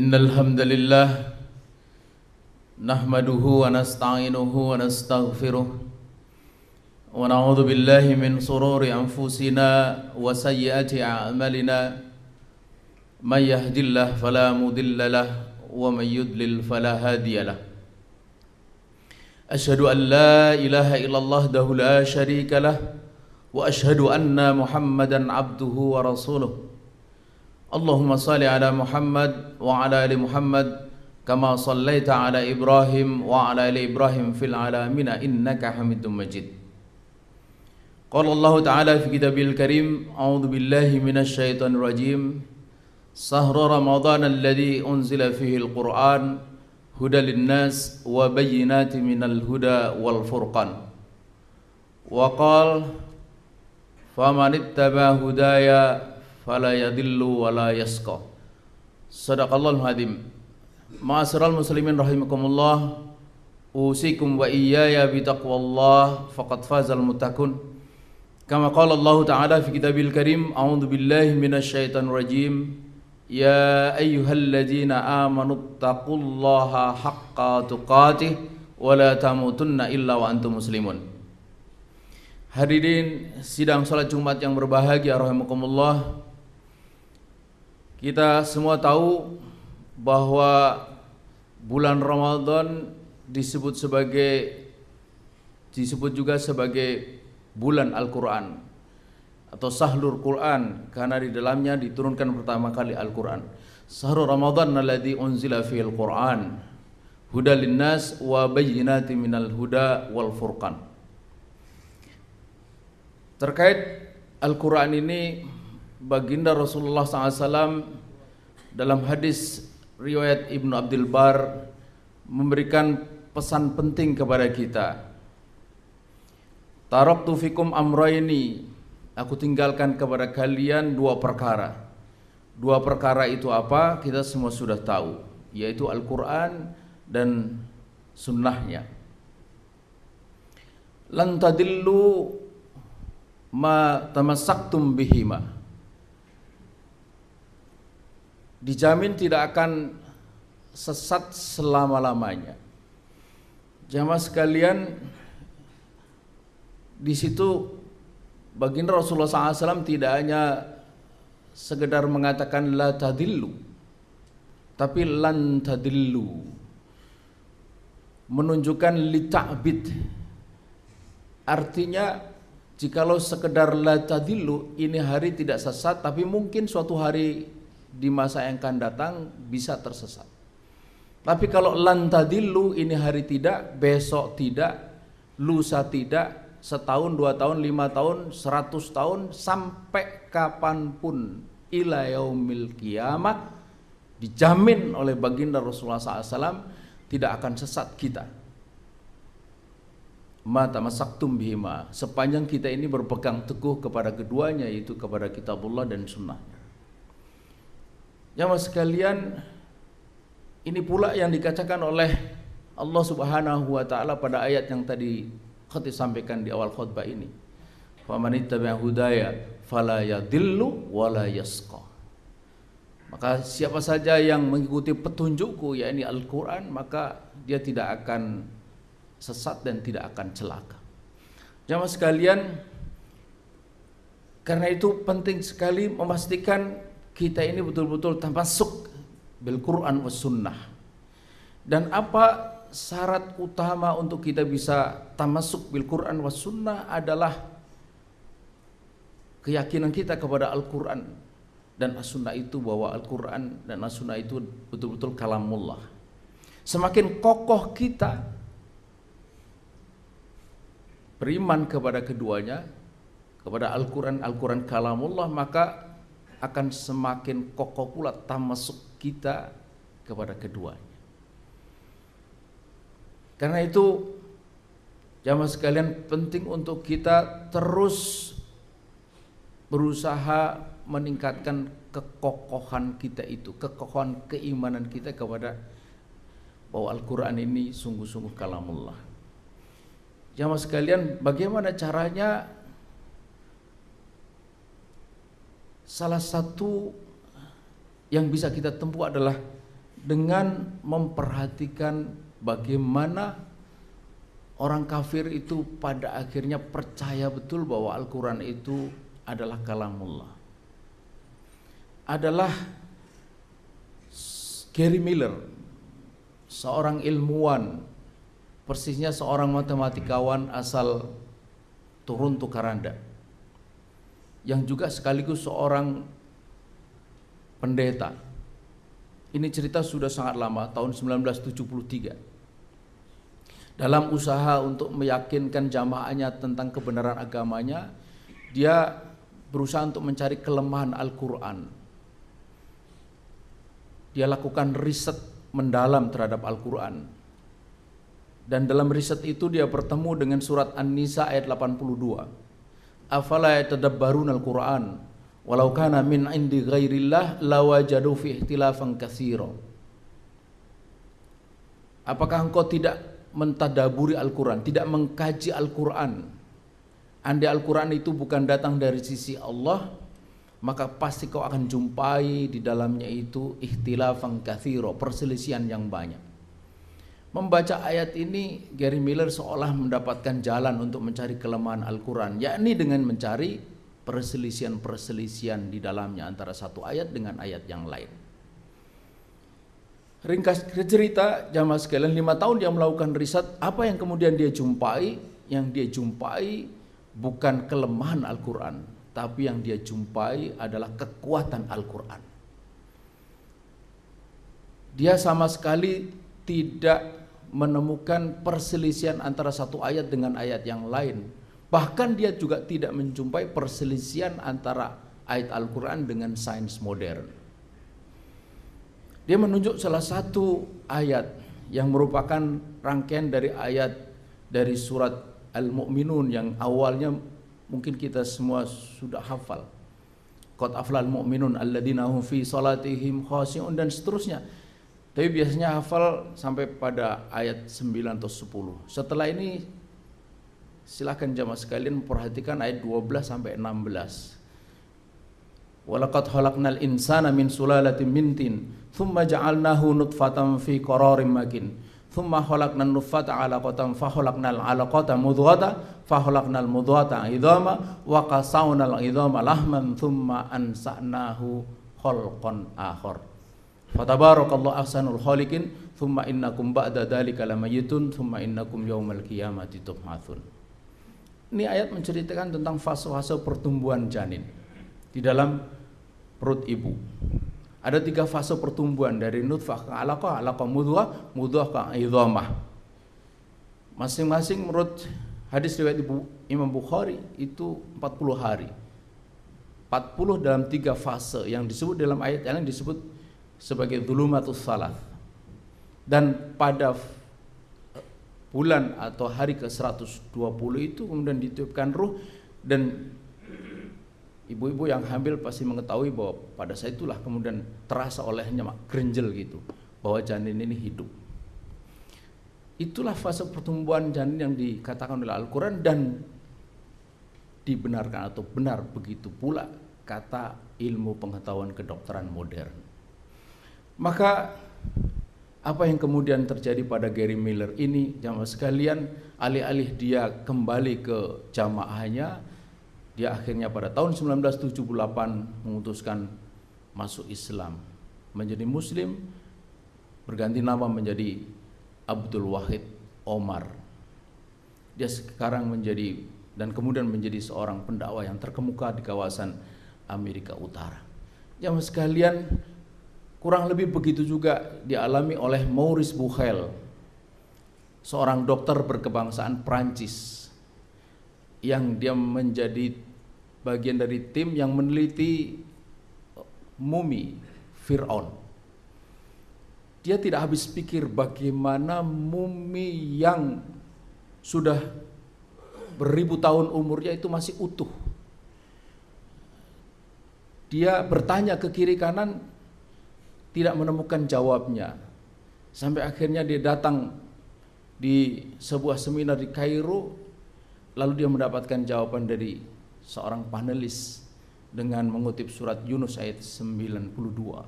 إن الحمد لله نحمده ونستعينه ونستغفره ونعوذ بالله من سرور أنفسنا وسيئات أعمالنا من يهد الله فلا مضل له ومن يضلل فلا هادي له أشهد أن لا إله إلا الله ده لا شريك له وأشهد أن محمدا عبده ورسوله اللهم صل على محمد وعلى ال محمد كما صليت على ابراهيم وعلى ال ابراهيم في العالمين انك حميد مجيد قال الله تعالى في كتاب الكريم اعوذ بالله من الشيطان الرجيم سهر رمضان الذي انزل فيه القران هدى للناس وبينات من الهدى والفرقان وقال فمن اتبع هدايا fala yadillu wa la yasqa. Sadaqallahul hadim. Ma'asyiral muslimin rahimakumullah. Usikum wa iyaya bi taqwallah faqad fazal muttaqun. Kama qala Allah Ta'ala fi kitabil karim, a'udzu billahi minasyaitonir rajim. Ya ayyuhalladzina amanu taqullaha haqqa tuqatih wa la tamutunna illa wa antum muslimun. Hadirin sidang sholat Jumat yang berbahagia rahimakumullah. Kita semua tahu bahwa bulan Ramadan disebut sebagai disebut juga sebagai bulan Al-Qur'an atau sahlur Quran karena di dalamnya diturunkan pertama kali Al-Quran. Sahrul Ramadan alladzi unzila fil Quran huda linnas wa bayyinatin minal huda wal furqan. Terkait Al-Quran ini baginda Rasulullah SAW dalam hadis riwayat Ibnu Abdul Bar memberikan pesan penting kepada kita. Taraktu fikum amraini. Aku tinggalkan kepada kalian dua perkara. Dua perkara itu apa? Kita semua sudah tahu, yaitu Al-Qur'an dan sunnahnya. Lan ma tamasaktum bihima dijamin tidak akan sesat selama-lamanya. Jamaah sekalian, di situ baginda Rasulullah SAW tidak hanya sekedar mengatakan la tadillu, tapi lan tadillu, menunjukkan litabid. Artinya jikalau sekedar la tadillu, ini hari tidak sesat, tapi mungkin suatu hari di masa yang akan datang bisa tersesat. Tapi kalau lantadilu ini hari tidak, besok tidak, lusa tidak, setahun, dua tahun, lima tahun, seratus tahun, sampai kapanpun ila yaumil kiamat dijamin oleh baginda Rasulullah SAW tidak akan sesat kita. Mata masaktum bihima sepanjang kita ini berpegang teguh kepada keduanya yaitu kepada kitabullah dan sunnahnya. Jamaah ya sekalian, ini pula yang dikatakan oleh Allah Subhanahu wa taala pada ayat yang tadi khotib sampaikan di awal khutbah ini. Faman ittaba'a hudaya fala wala yasqa. Maka siapa saja yang mengikuti petunjukku yakni Al-Qur'an maka dia tidak akan sesat dan tidak akan celaka. Jamaah ya sekalian, karena itu penting sekali memastikan kita ini betul-betul termasuk bil Quran was sunnah. Dan apa syarat utama untuk kita bisa termasuk bil Quran was sunnah adalah keyakinan kita kepada Al-Quran dan As-Sunnah itu bahwa Al-Quran dan As-Sunnah itu betul-betul kalamullah. Semakin kokoh kita beriman kepada keduanya, kepada Al-Quran, Al-Quran kalamullah, maka akan semakin kokoh pula tamasuk kita kepada keduanya. Karena itu jamaah sekalian penting untuk kita terus berusaha meningkatkan kekokohan kita itu, kekokohan keimanan kita kepada bahwa Al-Quran ini sungguh-sungguh kalamullah. Jamaah sekalian, bagaimana caranya salah satu yang bisa kita tempuh adalah dengan memperhatikan bagaimana orang kafir itu pada akhirnya percaya betul bahwa Al-Quran itu adalah kalamullah adalah Gary Miller seorang ilmuwan persisnya seorang matematikawan asal turun Tukaranda yang juga sekaligus seorang pendeta. Ini cerita sudah sangat lama, tahun 1973. Dalam usaha untuk meyakinkan jamaahnya tentang kebenaran agamanya, dia berusaha untuk mencari kelemahan Al-Quran. Dia lakukan riset mendalam terhadap Al-Quran. Dan dalam riset itu dia bertemu dengan surat An-Nisa ayat 82 afala yatadabbarun al-Qur'an walau kana min indi ghairillah lawajadu fi ikhtilafan katsira Apakah engkau tidak mentadaburi Al-Qur'an, tidak mengkaji Al-Qur'an? Andai Al-Qur'an itu bukan datang dari sisi Allah, maka pasti kau akan jumpai di dalamnya itu ikhtilafan katsira, perselisihan yang banyak. Membaca ayat ini Gary Miller seolah mendapatkan jalan untuk mencari kelemahan Al-Quran yakni dengan mencari perselisian-perselisian di dalamnya antara satu ayat dengan ayat yang lain. Ringkas cerita jamaah sekalian lima tahun dia melakukan riset apa yang kemudian dia jumpai yang dia jumpai bukan kelemahan Al-Quran tapi yang dia jumpai adalah kekuatan Al-Quran. Dia sama sekali tidak menemukan perselisihan antara satu ayat dengan ayat yang lain. Bahkan dia juga tidak menjumpai perselisihan antara ayat Al-Quran dengan sains modern. Dia menunjuk salah satu ayat yang merupakan rangkaian dari ayat dari surat Al-Mu'minun yang awalnya mungkin kita semua sudah hafal. Qad aflal mu'minun alladzina fi salatihim khasi'un dan seterusnya tapi biasanya hafal sampai pada ayat 9 atau 10. Setelah ini silahkan jamaah sekalian memperhatikan ayat 12 sampai 16. Walaqad khalaqnal insana min sulalatin mintin thumma ja'alnahu nutfatan fi qararin makin. Thumma khalaqnal nutfata 'alaqatan fa khalaqnal 'alaqata mudghata fa khalaqnal mudghata 'idhama wa qasawnal 'idhama lahman thumma ansa'nahu khalqan akhar. Fatabarakallahu ahsanul khaliqin thumma innakum ba'da dzalika lamayitun thumma innakum yaumal qiyamati tub'atsun. Ini ayat menceritakan tentang fase-fase pertumbuhan janin di dalam perut ibu. Ada tiga fase pertumbuhan dari nutfah ke alaqah, alaqah mudhah, mudhah ke idhamah. Masing-masing menurut hadis riwayat Ibu Imam Bukhari itu 40 hari. 40 dalam tiga fase yang disebut dalam ayat yang disebut sebagai dhulumatus salaf dan pada bulan atau hari ke-120 itu kemudian ditiupkan ruh dan ibu-ibu yang hamil pasti mengetahui bahwa pada saat itulah kemudian terasa olehnya mak gerinjel gitu bahwa janin ini hidup itulah fase pertumbuhan janin yang dikatakan oleh Al-Quran dan dibenarkan atau benar begitu pula kata ilmu pengetahuan kedokteran modern maka apa yang kemudian terjadi pada Gary Miller ini jamaah sekalian alih-alih dia kembali ke jamaahnya dia akhirnya pada tahun 1978 memutuskan masuk Islam menjadi muslim berganti nama menjadi Abdul Wahid Omar dia sekarang menjadi dan kemudian menjadi seorang pendakwah yang terkemuka di kawasan Amerika Utara jamaah sekalian Kurang lebih begitu juga dialami oleh Maurice Buchel, seorang dokter berkebangsaan Prancis yang dia menjadi bagian dari tim yang meneliti mumi Fir'aun. Dia tidak habis pikir bagaimana mumi yang sudah beribu tahun umurnya itu masih utuh. Dia bertanya ke kiri kanan, tidak menemukan jawabnya. Sampai akhirnya dia datang di sebuah seminar di Kairo, lalu dia mendapatkan jawaban dari seorang panelis dengan mengutip surat Yunus ayat 92.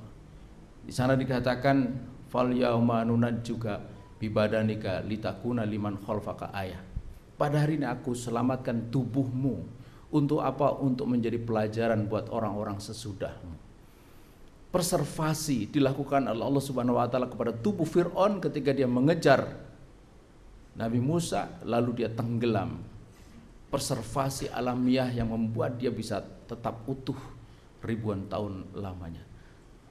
Di sana dikatakan fal yauma juga bibadanika litakuna liman khalfaka ayah. Pada hari ini aku selamatkan tubuhmu untuk apa? Untuk menjadi pelajaran buat orang-orang sesudahmu preservasi dilakukan oleh Allah Subhanahu wa taala kepada tubuh Firaun ketika dia mengejar Nabi Musa lalu dia tenggelam. Preservasi alamiah yang membuat dia bisa tetap utuh ribuan tahun lamanya.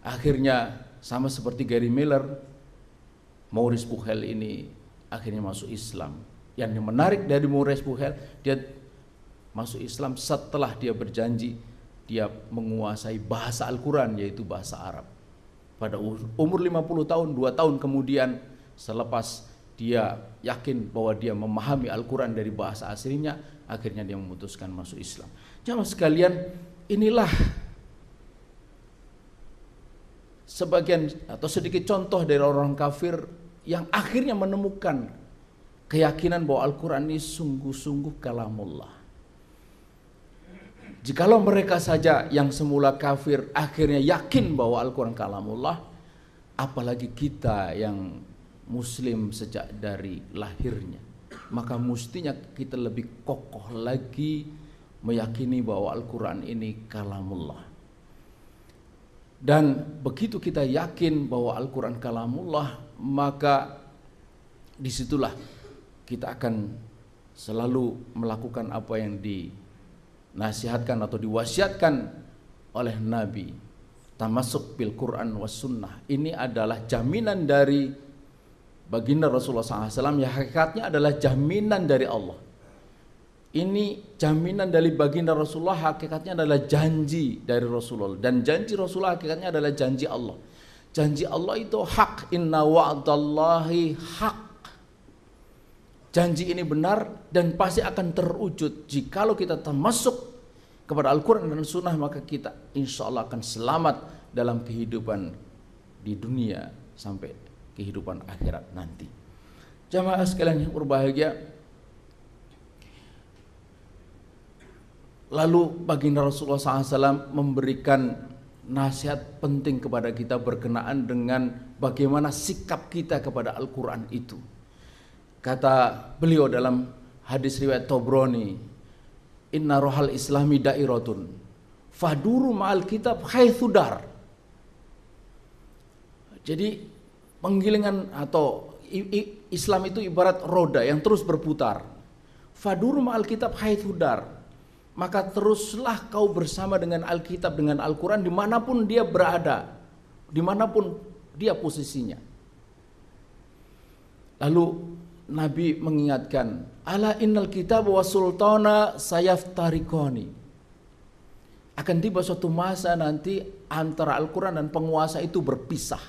Akhirnya sama seperti Gary Miller, Maurice Buchel ini akhirnya masuk Islam. Yang menarik dari Maurice Buchel, dia masuk Islam setelah dia berjanji dia menguasai bahasa Al-Quran yaitu bahasa Arab. Pada umur 50 tahun, dua tahun kemudian selepas dia yakin bahwa dia memahami Al-Quran dari bahasa aslinya, akhirnya dia memutuskan masuk Islam. jangan sekalian, inilah sebagian atau sedikit contoh dari orang kafir yang akhirnya menemukan keyakinan bahwa Al-Quran ini sungguh-sungguh kalamullah. Jikalau mereka saja yang semula kafir akhirnya yakin bahwa Al-Quran kalamullah, apalagi kita yang muslim sejak dari lahirnya, maka mestinya kita lebih kokoh lagi meyakini bahwa Al-Quran ini kalamullah. Dan begitu kita yakin bahwa Al-Quran kalamullah, maka disitulah kita akan selalu melakukan apa yang di dinasihatkan atau diwasiatkan oleh Nabi termasuk bil Quran was sunnah ini adalah jaminan dari baginda Rasulullah SAW yang hakikatnya adalah jaminan dari Allah ini jaminan dari baginda Rasulullah hakikatnya adalah janji dari Rasulullah dan janji Rasulullah hakikatnya adalah janji Allah janji Allah itu hak inna wa'dallahi hak janji ini benar dan pasti akan terwujud jikalau kita termasuk kepada Al-Quran dan Sunnah maka kita insya Allah akan selamat dalam kehidupan di dunia sampai kehidupan akhirat nanti. Jamaah sekalian yang berbahagia. Lalu baginda Rasulullah SAW memberikan nasihat penting kepada kita berkenaan dengan bagaimana sikap kita kepada Al-Quran itu. Kata beliau dalam hadis riwayat Tobroni Inna rohal islami dairatun. Fahduru ma'al kitab khaythudar. Jadi penggilingan atau Islam itu ibarat roda yang terus berputar. Faduru ma'al kitab khaythudar. Maka teruslah kau bersama dengan Alkitab, dengan Al-Quran, dimanapun dia berada. Dimanapun dia posisinya. Lalu Nabi mengingatkan, "Ala innal kitab wa sultana Tarikoni Akan tiba suatu masa nanti antara Al-Qur'an dan penguasa itu berpisah.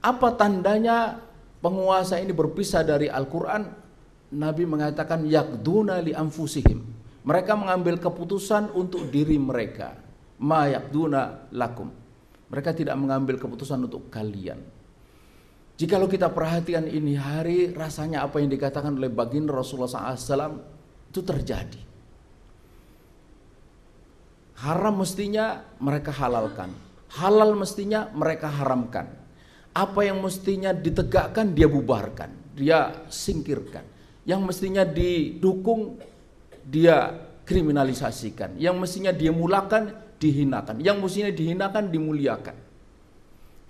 Apa tandanya penguasa ini berpisah dari Al-Qur'an? Nabi mengatakan yakduna li anfusihim. Mereka mengambil keputusan untuk diri mereka. Ma yakduna lakum. Mereka tidak mengambil keputusan untuk kalian. Jikalau kita perhatikan ini hari, rasanya apa yang dikatakan oleh baginda Rasulullah SAW itu terjadi. Haram mestinya mereka halalkan, halal mestinya mereka haramkan. Apa yang mestinya ditegakkan dia bubarkan, dia singkirkan. Yang mestinya didukung dia kriminalisasikan. Yang mestinya dia mulakan dihinakan. Yang mestinya dihinakan dimuliakan.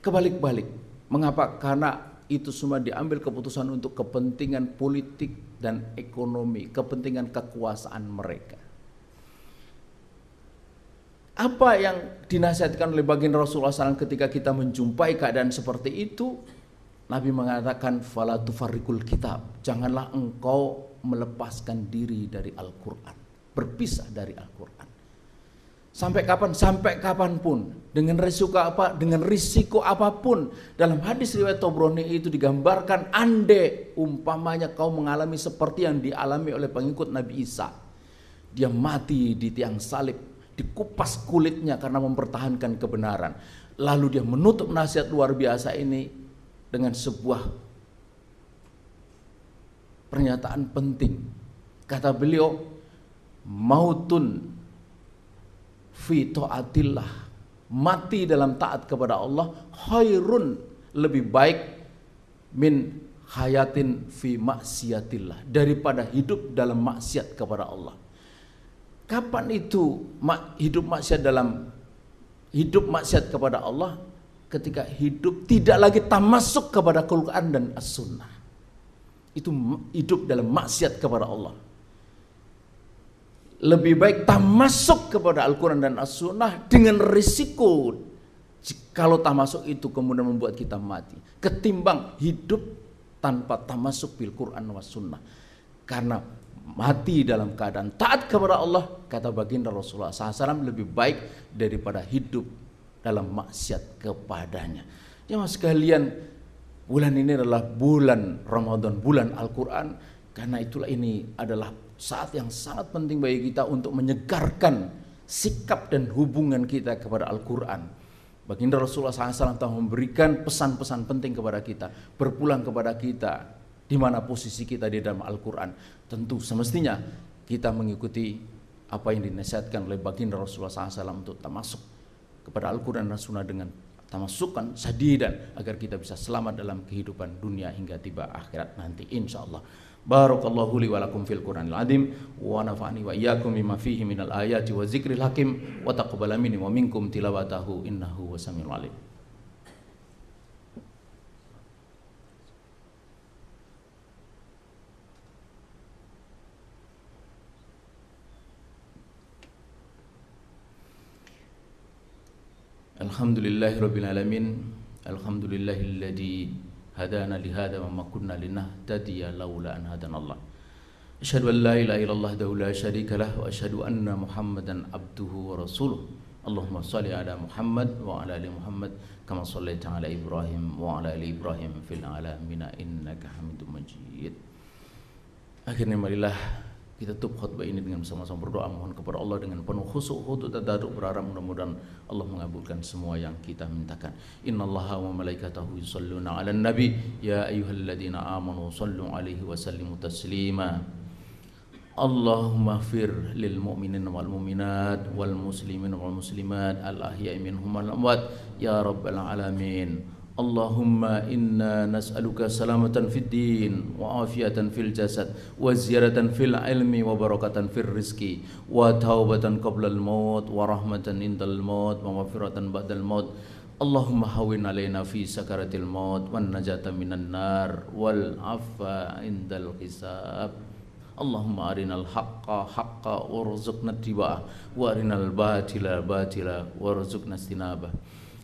Kebalik-balik Mengapa? Karena itu semua diambil keputusan untuk kepentingan politik dan ekonomi, kepentingan kekuasaan mereka. Apa yang dinasihatkan oleh baginda Rasulullah SAW ketika kita menjumpai keadaan seperti itu? Nabi mengatakan, falatufarikul kitab. Janganlah engkau melepaskan diri dari Al-Quran. Berpisah dari Al-Quran. Sampai kapan? Sampai kapanpun. Dengan risiko apa? Dengan risiko apapun. Dalam hadis riwayat Tobroni itu digambarkan ande umpamanya kau mengalami seperti yang dialami oleh pengikut Nabi Isa. Dia mati di tiang salib, dikupas kulitnya karena mempertahankan kebenaran. Lalu dia menutup nasihat luar biasa ini dengan sebuah pernyataan penting. Kata beliau, mautun fi taatillah. Mati dalam taat kepada Allah khairun lebih baik min hayatin fi maksiatillah daripada hidup dalam maksiat kepada Allah. Kapan itu hidup maksiat dalam hidup maksiat kepada Allah? Ketika hidup tidak lagi termasuk kepada Quran dan As-Sunnah. Itu hidup dalam maksiat kepada Allah lebih baik tak masuk kepada Al-Quran dan As-Sunnah dengan risiko kalau tak masuk itu kemudian membuat kita mati ketimbang hidup tanpa tak masuk bil Quran was Sunnah karena mati dalam keadaan taat kepada Allah kata baginda Rasulullah SAW lebih baik daripada hidup dalam maksiat kepadanya jemaah sekalian bulan ini adalah bulan Ramadan bulan Al-Quran karena itulah ini adalah saat yang sangat penting bagi kita untuk menyegarkan sikap dan hubungan kita kepada Al-Quran. Baginda Rasulullah SAW telah memberikan pesan-pesan penting kepada kita, berpulang kepada kita, di mana posisi kita di dalam Al-Quran. Tentu semestinya kita mengikuti apa yang dinasihatkan oleh baginda Rasulullah SAW untuk termasuk kepada Al-Quran dan Sunnah dengan termasukkan sadidan agar kita bisa selamat dalam kehidupan dunia hingga tiba akhirat nanti insya Allah. بارك الله لي ولكم في القرآن العظيم ونفعني وإياكم بما فيه من الآيات وذكر الحكيم وتقبل مني ومنكم تلاوته إنه هو السميع العليم الحمد لله رب العالمين الحمد لله الذي هدانا لهذا وما كنا لنهتدي لولا أن هدانا الله أشهد أن لا إله إلا الله وحده لا شريك له وأشهد أن محمدا عبده ورسوله اللهم صل على محمد وعلى ال محمد كما صليت على ابراهيم وعلى ال ابراهيم في العالمين انك حميد مجيد akhirnya marilah Kita tutup khutbah ini dengan bersama-sama berdoa mohon kepada Allah dengan penuh khusyuk, dan tadaruk, berharap mudah-mudahan Allah mengabulkan semua yang kita mintakan. Innallaha wa malaikatahu yusalluna 'alan nabi ya ayyuhalladzina amanu sallu 'alaihi wa sallimu taslima. Allahumma fir lil mu'minin wal mu'minat wal muslimin wal muslimat al ahya'i minhum wal amwat ya rabbal alamin. اللهم إنا نسألك سلامة في الدين وعافية في الجسد وزيادة في العلم وبركة في الرزق وتوبة قبل الموت ورحمة عند الموت ومغفرة بعد الموت اللهم هون علينا في سكرة الموت والنجاة من النار والعفو عند الحساب اللهم أرنا الحق حقا وارزقنا اتباعه وأرنا الباطل باطلا وارزقنا اجتنابه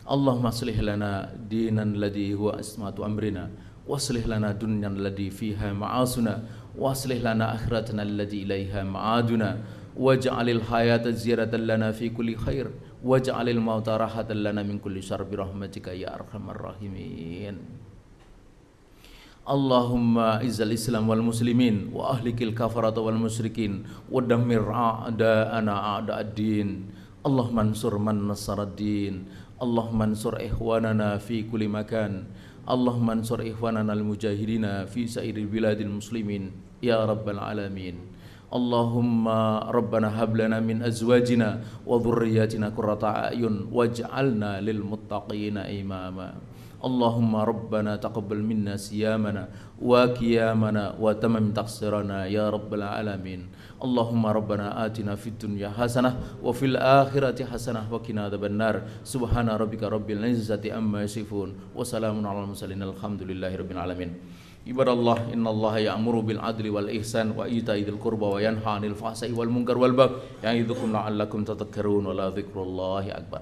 اللهم اصلح لنا دينا الذي هو عصمة أمرنا واصلح لنا دنيا الذي فيها معاصنا واصلح لنا آخرتنا الذي إليها معادنا واجعل الحياة زيادة لنا في كل خير واجعل الموت راحة لنا من كل شر برحمتك يا أرحم الراحمين اللهم اعز الاسلام والمسلمين واهلك الكفرة والمشركين ودمر اعداءنا اعداء الدين اللهم انصر من نصر الدين اللهم انصر إخواننا في كل مكان اللهم انصر إخواننا المجاهدين في سائر بلاد المسلمين يا رب العالمين اللهم ربنا هب لنا من أزواجنا وذرياتنا قرة أعين واجعلنا للمتقين إماما اللهم ربنا تقبل منا صيامنا وقيامنا وتمم تقصيرنا يا رب العالمين اللهم ربنا آتنا في الدنيا حسنة وفي الآخرة حسنة وقنا عذاب النار سبحان ربك رب العزة أما يصفون وسلام على المرسلين الحمد لله رب العالمين عباد الله إن الله يأمر بالعدل والإحسان وإيتاء ذي القربى وينهى عن الفحشاء والمنكر والبغي يعظكم لعلكم تذكرون ولا ذكر الله أكبر